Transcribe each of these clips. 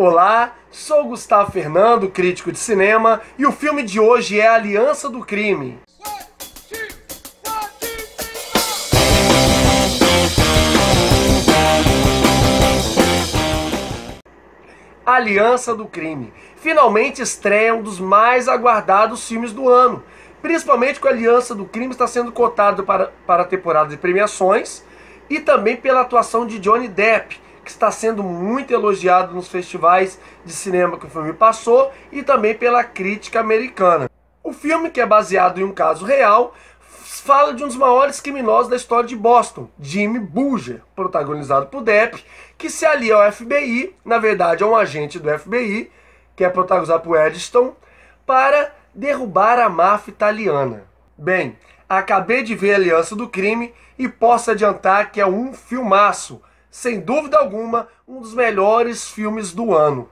Olá, sou Gustavo Fernando, crítico de cinema, e o filme de hoje é Aliança do Crime. Aliança do Crime. Finalmente estreia um dos mais aguardados filmes do ano. Principalmente com a Aliança do Crime está sendo cotado para, para a temporada de premiações e também pela atuação de Johnny Depp, que está sendo muito elogiado nos festivais de cinema que o filme passou e também pela crítica americana. O filme, que é baseado em um caso real, fala de um dos maiores criminosos da história de Boston, Jimmy Bulger, protagonizado por Depp, que se alia ao FBI, na verdade é um agente do FBI, que é protagonizado por Edston, para derrubar a máfia italiana. Bem, acabei de ver Aliança do Crime e posso adiantar que é um filmaço sem dúvida alguma, um dos melhores filmes do ano.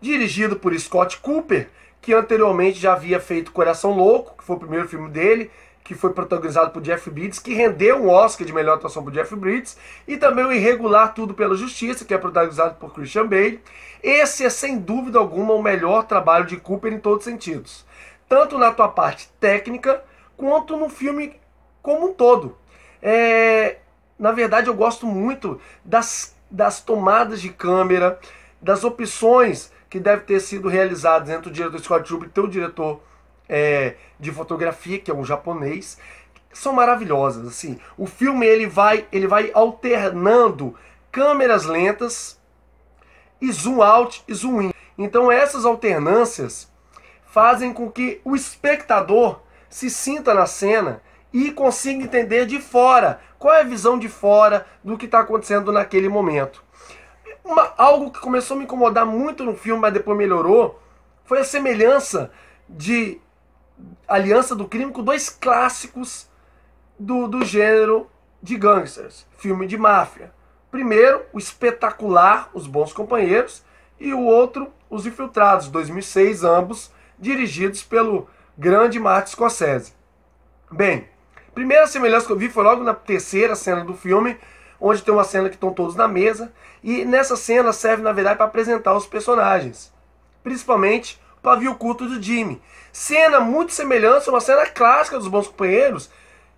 Dirigido por Scott Cooper, que anteriormente já havia feito Coração Louco, que foi o primeiro filme dele, que foi protagonizado por Jeff Bridges, que rendeu um Oscar de melhor atuação por Jeff Bridges, e também o Irregular Tudo pela Justiça, que é protagonizado por Christian Bale. Esse é sem dúvida alguma o melhor trabalho de Cooper em todos os sentidos, tanto na tua parte técnica quanto no filme como um todo. É, na verdade, eu gosto muito das, das tomadas de câmera, das opções que devem ter sido realizadas entre o diretor Scott Truby e o diretor é, de fotografia, que é um japonês, são maravilhosas. Assim, o filme ele vai, ele vai alternando câmeras lentas e zoom out e zoom in. Então essas alternâncias fazem com que o espectador se sinta na cena e consiga entender de fora qual é a visão de fora do que está acontecendo naquele momento. Uma, algo que começou a me incomodar muito no filme, mas depois melhorou, foi a semelhança de Aliança do Crime com dois clássicos do, do gênero de gangsters, filme de máfia. Primeiro, o espetacular Os Bons Companheiros, e o outro, Os Infiltrados, 2006, ambos dirigidos pelo grande Martin Scorsese. Bem, primeira semelhança que eu vi foi logo na terceira cena do filme, onde tem uma cena que estão todos na mesa, e nessa cena serve, na verdade, para apresentar os personagens. Principalmente o pavio culto do Jimmy. Cena muito semelhante a uma cena clássica dos Bons Companheiros,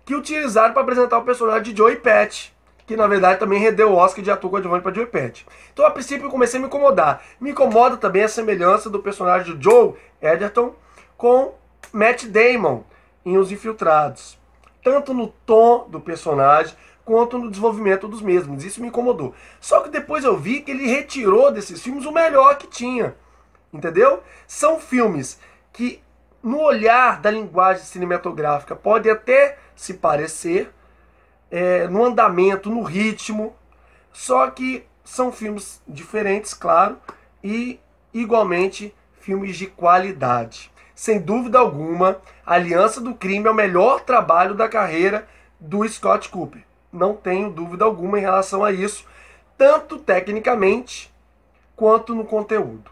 que utilizaram para apresentar o personagem de Joey Pet, que na verdade também rendeu o Oscar de ator coadjuvante para Joey Pet. Então, a princípio, eu comecei a me incomodar. Me incomoda também a semelhança do personagem do Joe Edgerton com Matt Damon em Os Infiltrados tanto no tom do personagem quanto no desenvolvimento dos mesmos. Isso me incomodou. Só que depois eu vi que ele retirou desses filmes o melhor que tinha. Entendeu? São filmes que, no olhar da linguagem cinematográfica, pode até se parecer é, no andamento, no ritmo. Só que são filmes diferentes, claro, e igualmente filmes de qualidade sem dúvida alguma, a Aliança do Crime é o melhor trabalho da carreira do Scott Cooper. Não tenho dúvida alguma em relação a isso, tanto tecnicamente quanto no conteúdo.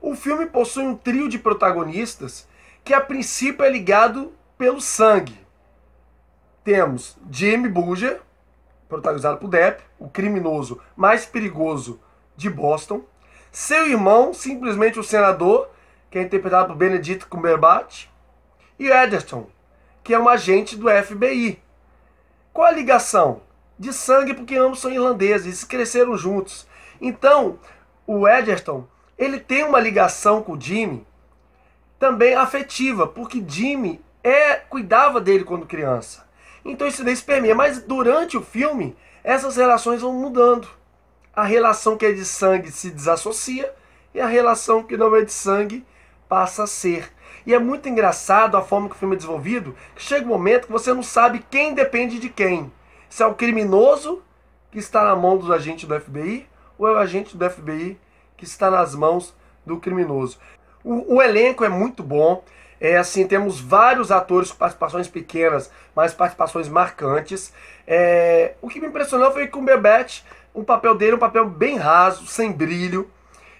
O filme possui um trio de protagonistas que a princípio é ligado pelo sangue. Temos Jimmy Bulger, protagonizado por Depp, o criminoso mais perigoso de Boston, seu irmão, simplesmente o senador, que é interpretado por Benedict Cumberbatch, e Ederson, que é um agente do FBI. Qual a ligação? De sangue, porque ambos são irlandeses e cresceram juntos. Então, o Ederson, ele tem uma ligação com o Jimmy também afetiva, porque Jimmy é cuidava dele quando criança. Então isso daí se permeia, mas durante o filme essas relações vão mudando. A relação que é de sangue se desassocia e a relação que não é de sangue passa a ser. E é muito engraçado a forma que o filme é desenvolvido, que chega um momento que você não sabe quem depende de quem. Se é o criminoso que está na mão dos agentes do FBI ou é o agente do FBI que está nas mãos do criminoso. O, o elenco é muito bom. É assim, temos vários atores com participações pequenas, mas participações marcantes. É, o que me impressionou foi que o Bebete, um papel dele, um papel bem raso, sem brilho.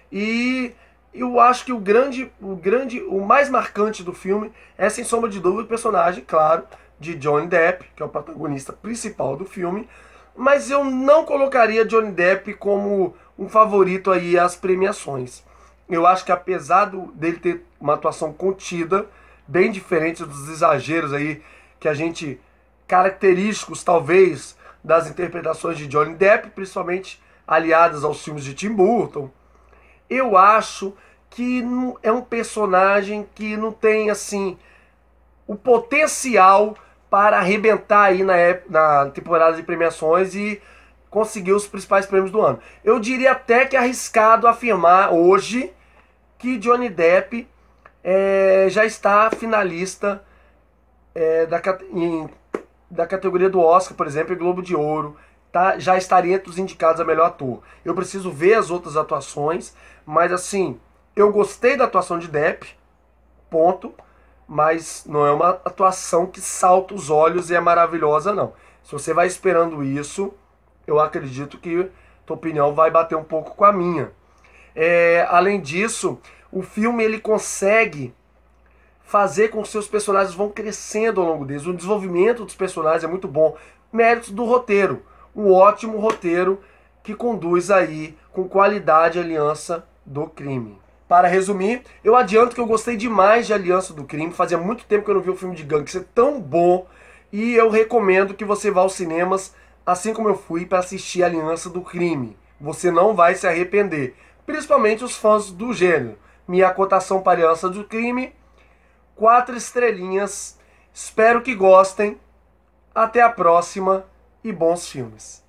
E eu acho que o grande, o grande, o mais marcante do filme é sem sombra de dúvida o personagem, claro, de Johnny Depp, que é o protagonista principal do filme. Mas eu não colocaria Johnny Depp como um favorito aí às premiações. Eu acho que apesar do, dele ter uma atuação contida, bem diferente dos exageros aí que a gente característicos talvez das interpretações de Johnny Depp, principalmente aliadas aos filmes de Tim Burton eu acho que não, é um personagem que não tem assim o potencial para arrebentar aí na, na temporada de premiações e conseguir os principais prêmios do ano. Eu diria até que é arriscado afirmar hoje que Johnny Depp é, já está finalista é, da, em, da categoria do Oscar, por exemplo, e Globo de Ouro tá, já estaria entre os indicados a melhor ator. Eu preciso ver as outras atuações, mas assim, eu gostei da atuação de Depp, ponto, mas não é uma atuação que salta os olhos e é maravilhosa, não. Se você vai esperando isso, eu acredito que tua opinião vai bater um pouco com a minha. É, além disso, o filme ele consegue fazer com que seus personagens vão crescendo ao longo deles. O desenvolvimento dos personagens é muito bom. Méritos do roteiro um ótimo roteiro que conduz aí com qualidade a aliança do crime. Para resumir, eu adianto que eu gostei demais de Aliança do Crime. Fazia muito tempo que eu não vi um filme de gangue ser tão bom. E eu recomendo que você vá aos cinemas, assim como eu fui, para assistir Aliança do Crime. Você não vai se arrepender. Principalmente os fãs do gênero. Minha cotação para Aliança do Crime: quatro estrelinhas. Espero que gostem. Até a próxima e bons filmes.